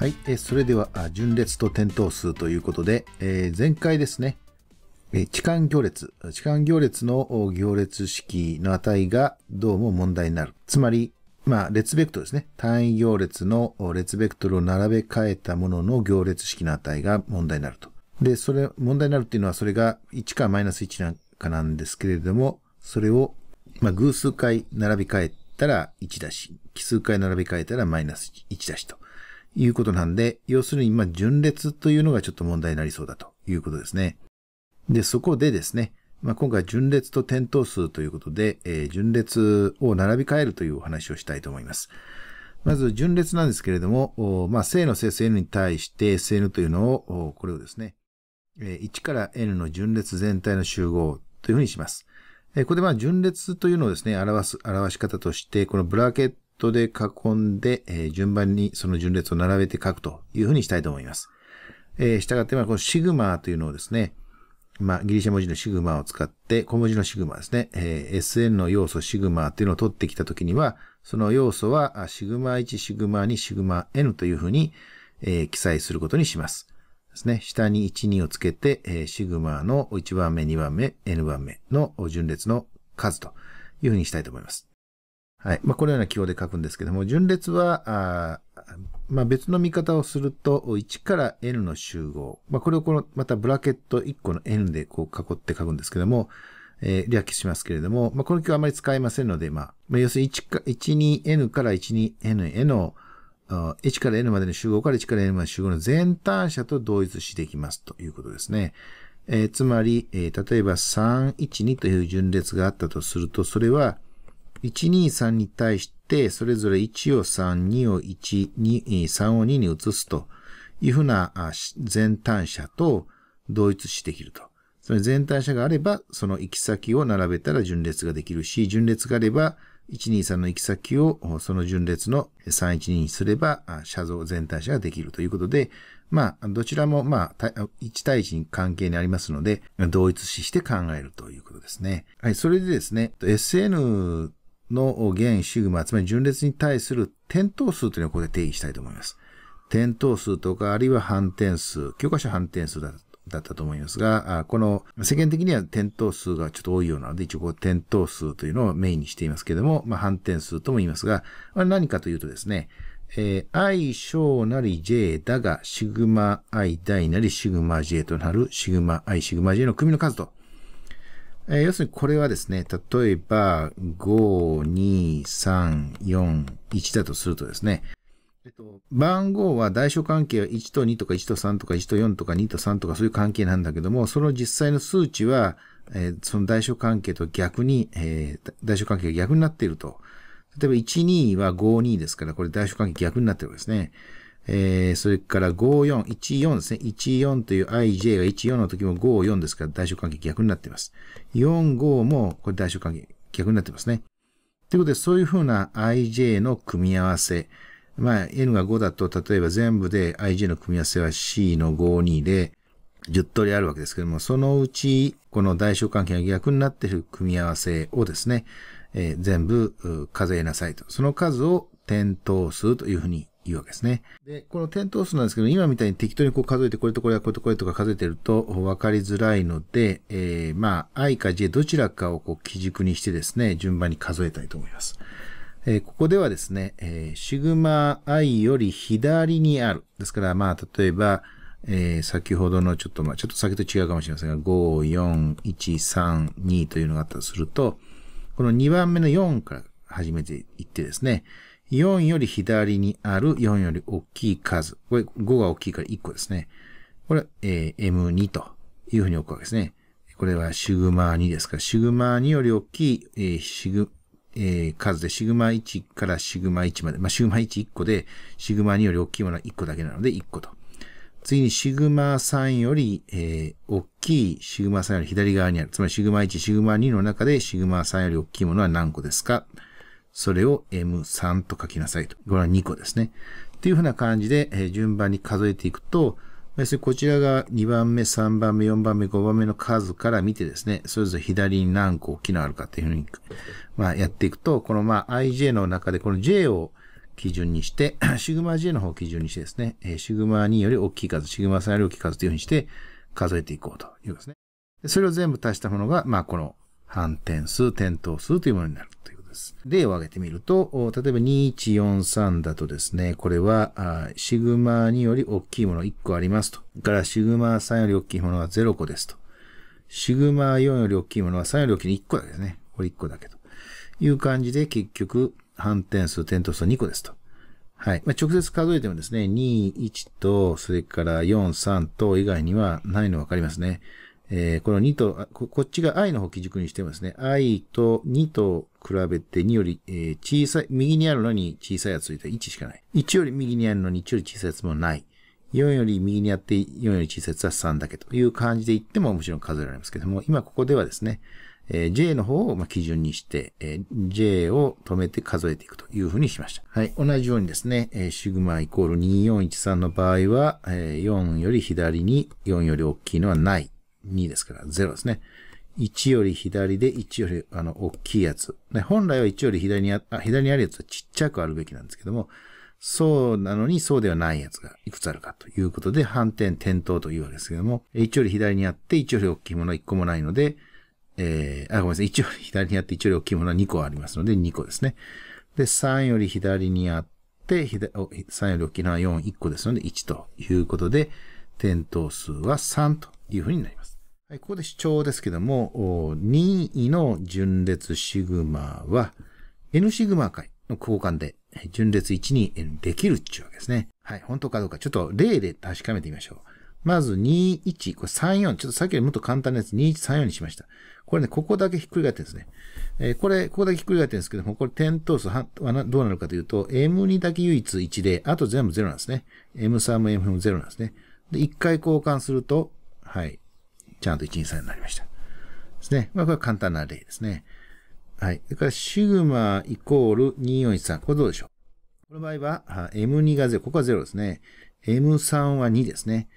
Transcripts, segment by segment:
はい、えそれでは、順列と点灯数ということで、えー、前回ですね、え痴漢行列、痴漢行列の行列式の値がどうも問題になる。つまり、まあ、列ベクトルですね。単位行列の列ベクトルを並べ替えたものの行列式の値が問題になると。で、それ、問題になるっていうのは、それが1かマイナス1なんかなんですけれども、それを、まあ、偶数回並び替えたら1だし、奇数回並び替えたらマイナス1だしと。いうことなんで、要するに、ま順列というのがちょっと問題になりそうだということですね。で、そこでですね、まあ、今回順列と点灯数ということで、えー、順列を並び替えるというお話をしたいと思います。まず、順列なんですけれども、まあ、正の整数 n に対して SN というのを、これをですね、1から n の順列全体の集合というふうにします。ここでま順列というのをですね、表す、表し方として、このブラケットトで囲んで、えー、順番にその順列を並べて書くというふうにしたいと思います。えー、したがって、まこのシグマというのをですね、まあ、ギリシャ文字のシグマを使って、小文字のシグマですね、えー、SN の要素シグマというのを取ってきたときには、その要素は、シグマ1、シグマ2、シグマ N というふうに、えー、記載することにします。ですね。下に1、2をつけて、えー、シグマの1番目、2番目、N 番目の順列の数というふうにしたいと思います。はい。まあ、このような記号で書くんですけども、順列は、まあ、別の見方をすると、1から n の集合。まあ、これをこの、またブラケット1個の n でこう囲って書くんですけども、えー、略しますけれども、まあ、この記号あまり使いませんので、まあ、まあ、要するに1か、12n から 12n への、1から n までの集合から1から n までの集合の全単車と同一していきますということですね。えー、つまり、えー、例えば312という順列があったとすると、それは、123に対して、それぞれ1を3、2を1、2 3を2に移すというふうな全単車と同一視できると。その全単車があれば、その行き先を並べたら順列ができるし、順列があれば、123の行き先をその順列の312にすれば、写像全体車ができるということで、まあ、どちらも、まあ、1対1に関係にありますので、同一視して考えるということですね。はい、それでですね、SN の現シグマ、つまり順列に対する点灯数というのをここで定義したいと思います。点灯数とか、あるいは反転数、教科書反転数だだったと思いますが、この世間的には点灯数がちょっと多いようなので、一応こう点灯数というのをメインにしていますけれども、まあ、反転数とも言いますが、まあ、何かというとですね、えー、i 小なり j だが、シグマ i 大なりシグマ j となるシグマ i シグマ j の組の数とえー、要するにこれはですね、例えば、5、2、3、4、1だとするとですね、えっと、番号は代償関係は1と2とか1と3とか1と4とか2と3とかそういう関係なんだけども、その実際の数値は、えー、その代償関係と逆に、えー、代償関係が逆になっていると。例えば12は52ですから、これ代償関係逆になっているわけですね。えー、それから54、14ですね。14という ij が14の時も54ですから、代償関係逆になっています。45も、これ代償関係逆になってますね。ということで、そういうふうな ij の組み合わせ。まあ、n が5だと、例えば全部で ij の組み合わせは c の52で、10通りあるわけですけども、そのうち、この代償関係が逆になっている組み合わせをですね、えー、全部数えなさいと。その数を点灯数というふうにいうわけですね。で、この点灯数なんですけど、今みたいに適当にこう数えて、これとこれはこれとこれとか数えてると分かりづらいので、えー、まあ、i か j どちらかをこう基軸にしてですね、順番に数えたいと思います。えー、ここではですね、えー、シグマ i より左にある。ですから、まあ、例えば、えー、先ほどのちょっと、まあ、ちょっと先と違うかもしれませんが、5、4、1、3、2というのがあったとすると、この2番目の4から始めていってですね、4より左にある4より大きい数。これ5が大きいから1個ですね。これは、えー、M2 というふうに置くわけですね。これはシグマ2ですから、シグマ2より大きい、えー、シグ、えー、数でシグマ1からシグマ1まで、まあ、シグマ1 1個で、シグマ2より大きいものは1個だけなので1個と。次にシグマ3より、えー、大きいシグマ3より左側にある。つまりシグマ1、シグマ2の中でシグマ3より大きいものは何個ですかそれを M3 と書きなさいと。これは2個ですね。っていうふうな感じで、え順番に数えていくと、要するにこちらが2番目、3番目、4番目、5番目の数から見てですね、それぞれ左に何個機能あるかっていうふうに、まあ、やっていくと、このまあ ij の中でこの j を基準にして、シグマ j の方を基準にしてですね、シグマ2より大きい数、シグマ3より大きい数というふうにして数えていこうということですね。それを全部足したものが、まあこの反転数、点灯数というものになるというです。例を挙げてみると、例えば2143だとですね、これは、シグマ2より大きいもの1個ありますと。からシグマ3より大きいものは0個ですと。シグマ4より大きいものは3より大きいの1個だけですね。これ1個だけと。いう感じで結局、反転数、点灯数2個ですと。はい。まあ、直接数えてもですね、2、1と、それから4、3と以外にはないの分かりますね。えー、この2とこ、こっちが i の方基軸にしてもですね、i と2と比べて2より、えー、小さい、右にあるのに小さいやつといたら1しかない。1より右にあるのに1より小さいやつもない。4より右にあって4より小さいやつは3だけという感じで言ってももちろん数えられますけども、今ここではですね、えー、J の方を基準にして、えー、J を止めて数えていくというふうにしました。はい。同じようにですね、えー、シグマイコール2413の場合は、えー、4より左に4より大きいのはない。2ですから0ですね。1より左で1よりあの大きいやつ。ね、本来は1より左にあ左にあるやつはちっちゃくあるべきなんですけども、そうなのにそうではないやつがいくつあるかということで反転転倒というわけですけども、1より左にあって1より大きいものは1個もないので、えー、あ、ごめんなさい。1より左にあって1より大きいものは2個ありますので2個ですね。で、3より左にあって、左3より大きいのは4、1個ですので1ということで、点灯数は3というふうになります。はい、ここで主張ですけども、任意の順列シグマは、N シグマ解の交換で、順列1にできるっていうわけですね。はい、本当かどうか、ちょっと例で確かめてみましょう。まず21、これ34、ちょっとさっきよりもっと簡単なやつ、2134にしました。これね、ここだけひっくり返ってるんですね。えー、これ、ここだけひっくり返ってるんですけども、これ点灯数はどうなるかというと、M2 だけ唯一1で、あと全部0なんですね。M3 も M4 も0なんですね。で、1回交換すると、はい、ちゃんと1、2、3になりました。ですね。まあ、これは簡単な例ですね。はい。それから、シグマイコール2413。これどうでしょうこの場合は、M2 が0。ここは0ですね。M3 は2ですね。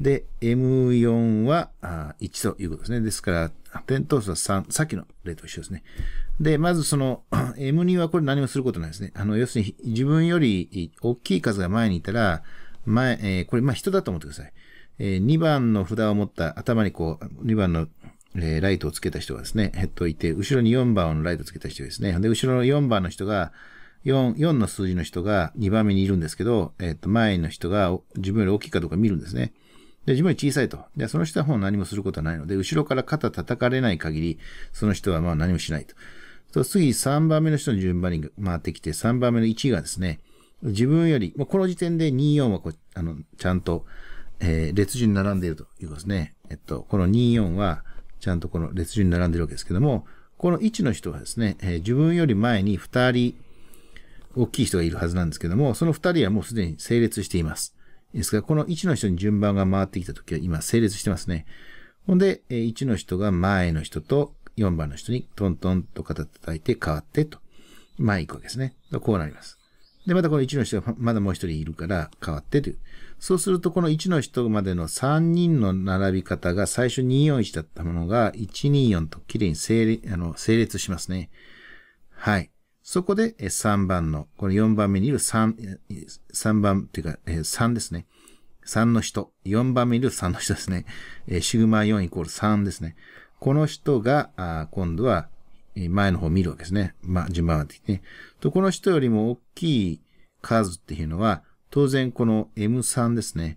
で、M4 は1ということですね。ですから、点灯数は3、さっきの例と一緒ですね。で、まずその M2 はこれ何もすることないですね。あの、要するに自分より大きい数が前にいたら、前、えー、これ、まあ人だと思ってください。えー、2番の札を持った頭にこう、2番の、えー、ライトをつけた人がですね、減っと、いて、後ろに4番のライトをつけた人ですね。で、後ろの4番の人が、4、4の数字の人が2番目にいるんですけど、えっと、前の人が自分より大きいかどうか見るんですね。で、自分より小さいと。で、その人はもう何もすることはないので、後ろから肩叩かれない限り、その人はまあ何もしないと。と次、3番目の人の順番に回ってきて、3番目の1がですね、自分より、もうこの時点で24はこう、あの、ちゃんと、えー、列順に並んでいるということですね。えっと、この24は、ちゃんとこの列順に並んでいるわけですけども、この1の人はですね、えー、自分より前に2人大きい人がいるはずなんですけども、その2人はもうすでに整列しています。ですから、この1の人に順番が回ってきたときは今整列してますね。ほんで、え1の人が前の人と4番の人にトントンと肩叩いて変わってと。前行くわけですね。こうなります。で、またこの1の人がまだもう1人いるから変わってという。そうするとこの1の人までの3人の並び方が最初241だったものが124ときれいに整あの整列しますね。はい。そこで3番の、この4番目にいる3、3番っていうか3ですね。3の人。4番目にいる3の人ですね。シグマ4イコール3ですね。この人が、今度は前の方を見るわけですね。まあ、順番はでて。と、この人よりも大きい数っていうのは、当然この M3 ですね。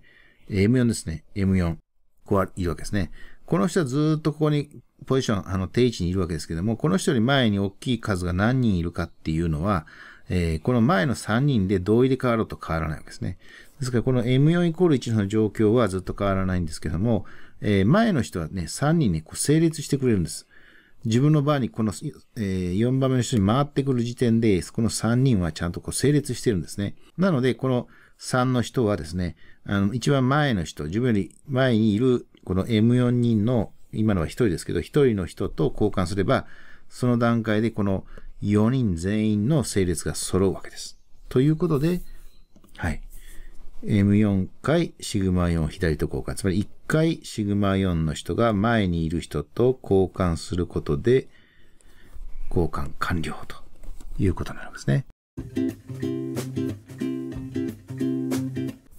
M4 ですね。M4。こういるわけですね。この人はずっとここにポジション、あの定位置にいるわけですけども、この人より前に大きい数が何人いるかっていうのは、えー、この前の3人で同意で変わろうと変わらないわけですね。ですから、この M4 イコール1の状況はずっと変わらないんですけども、えー、前の人はね、3人ね、こう整列してくれるんです。自分の場合にこの、えー、4番目の人に回ってくる時点で、この3人はちゃんとこう整列してるんですね。なので、この3の人はですね、あの、一番前の人、自分より前にいる、この M4 人の、今のは1人ですけど、1人の人と交換すれば、その段階でこの4人全員の整列が揃うわけです。ということで、はい。M4 回シグマ4左と交換。つまり1回シグマ4の人が前にいる人と交換することで、交換完了ということになるんですね。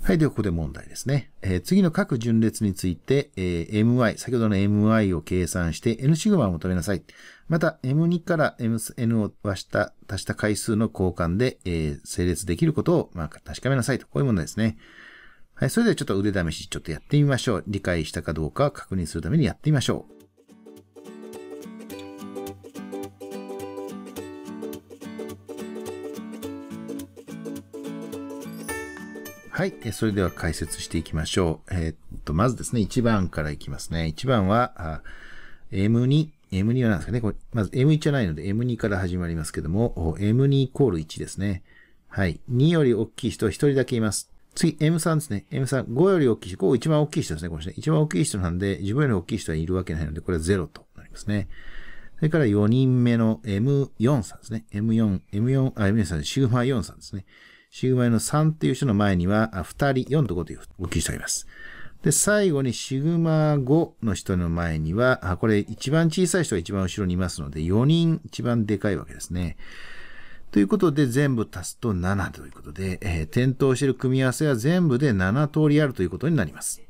はい。では、ここで問題ですね。えー、次の各順列について、えー、MI、先ほどの MI を計算して N シグマを求めなさい。また、M2 から MN を足した、足した回数の交換で、えー、整列できることを、まあ、確かめなさいと。こういう問題ですね。はい。それではちょっと腕試し、ちょっとやってみましょう。理解したかどうか確認するためにやってみましょう。はい、それでは解説していきましょう。えー、っと、まずですね、1番からいきますね。1番は、M2、M2 は何ですかねこれ、まず M1 じゃないので M2 から始まりますけども、M2 イコール1ですね。はい。2より大きい人は1人だけいます。次、M3 ですね。M3、5より大きい人、5一番大きい人ですね。このね。一番大きい人なんで、自分より大きい人はいるわけないので、これは0となりますね。それから4人目の M4 さんですね。M4、M4、あ、M4 さん、シグマ4さんですね。シグマイの3っていう人の前には、2人、4と5という大きい人がいます。で、最後にシグマ5の人の前には、これ一番小さい人が一番後ろにいますので、4人一番でかいわけですね。ということで、全部足すと7ということで、えー、点灯している組み合わせは全部で7通りあるということになります。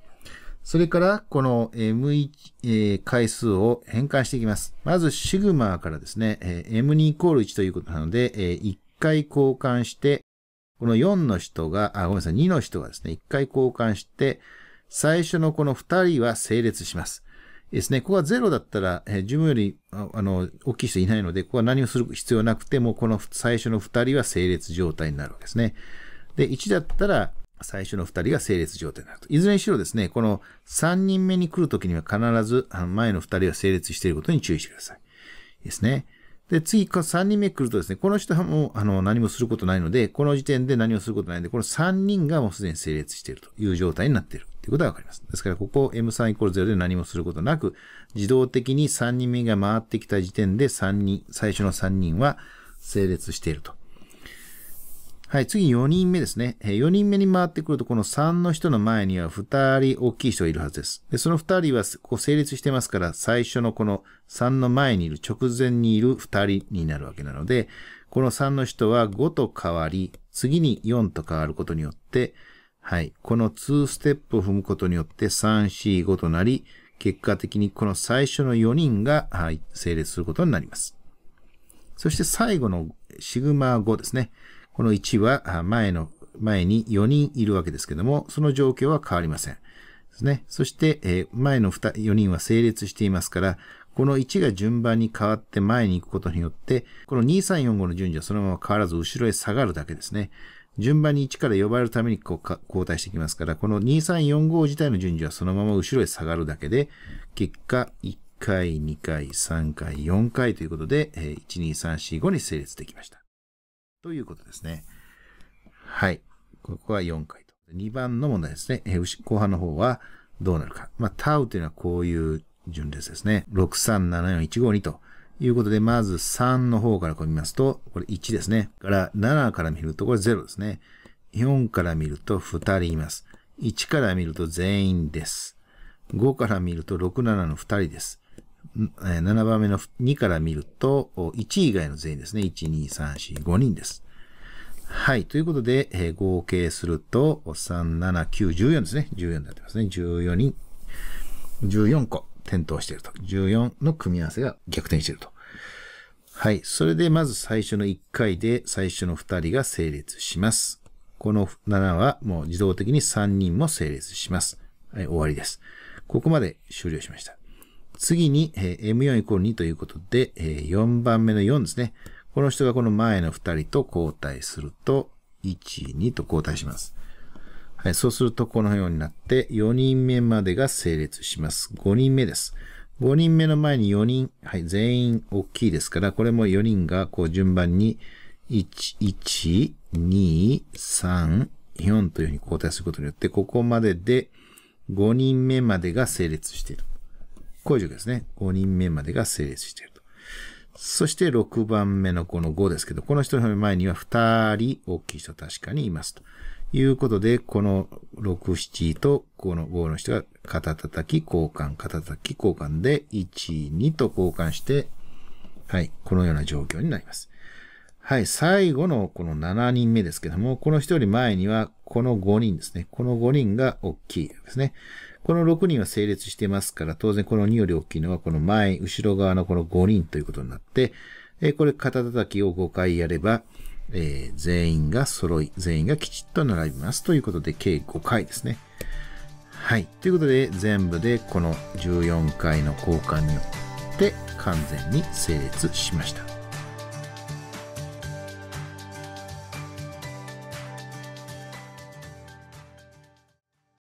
それから、この M1、えー、回数を変換していきます。まず、シグマからですね、えー、M2 イコール1ということなので、えー、1回交換して、この4の人が、あ、ごめんなさい、2の人がですね、1回交換して、最初のこの2人は整列します。ですね、ここが0だったら、えー、自分よりあの大きい人いないので、ここは何をする必要なくても、この最初の2人は整列状態になるわけですね。で、1だったら、最初の2人が整列状態になると。いずれにしろですね、この3人目に来るときには必ず前の2人は整列していることに注意してください。ですね。で、次、3人目来るとですね、この人はもうあの何もすることないので、この時点で何もすることないので、この3人がもうすでに整列しているという状態になっているということがわかります。ですから、ここ M3 イコール0で何もすることなく、自動的に3人目が回ってきた時点で3人、最初の3人は整列しているとはい、次4人目ですね。4人目に回ってくると、この3の人の前には2人大きい人がいるはずです。で、その2人はこう成立してますから、最初のこの3の前にいる、直前にいる2人になるわけなので、この3の人は5と変わり、次に4と変わることによって、はい、この2ステップを踏むことによって3、4、5となり、結果的にこの最初の4人が、はい、整列することになります。そして最後のシグマ5ですね。この1は前の、前に4人いるわけですけども、その状況は変わりません。ですね。そして、え前の2 4人は整列していますから、この1が順番に変わって前に行くことによって、この2345の順序はそのまま変わらず後ろへ下がるだけですね。順番に1から呼ばれるためにこう交代してきますから、この2345自体の順序はそのまま後ろへ下がるだけで、結果1回、2回、3回、4回ということで、えー、1、2、3、4、5に整列できました。ということですね。はい。ここは4回と。2番の問題ですね。え後半の方はどうなるか。まあ、タウというのはこういう順列ですね。6374152ということで、まず3の方からこう見ますと、これ1ですね。から7から見るとこれ0ですね。4から見ると2人います。1から見ると全員です。5から見ると67の2人です。7番目の2から見ると、1以外の全員ですね。1、2、3、4、5人です。はい。ということで、えー、合計すると、3、7、9、14ですね。14になってますね。14人、14個点灯していると。14の組み合わせが逆転していると。はい。それで、まず最初の1回で最初の2人が整列します。この7はもう自動的に3人も整列します。はい、終わりです。ここまで終了しました。次に、えー、M4 イコール2ということで、えー、4番目の4ですね。この人がこの前の2人と交代すると、1、2と交代します。はい、そうするとこのようになって、4人目までが整列します。5人目です。5人目の前に4人、はい、全員大きいですから、これも4人がこう順番に、1、1、2、3、4というふうに交代することによって、ここまでで5人目までが整列している。こういう状況ですね。5人目までが成立していると。そして6番目のこの5ですけど、この人の前には2人大きい人確かにいますと。いうことで、この6、7とこの5の人が肩叩き、交換、肩叩き、交換で1、2と交換して、はい、このような状況になります。はい、最後のこの7人目ですけども、この1人前にはこの5人ですね。この5人が大きいですね。この6人は整列してますから、当然この2より大きいのはこの前、後ろ側のこの5人ということになって、えこれ肩叩きを5回やれば、えー、全員が揃い、全員がきちっと並びますということで、計5回ですね。はい。ということで、全部でこの14回の交換によって完全に整列しました。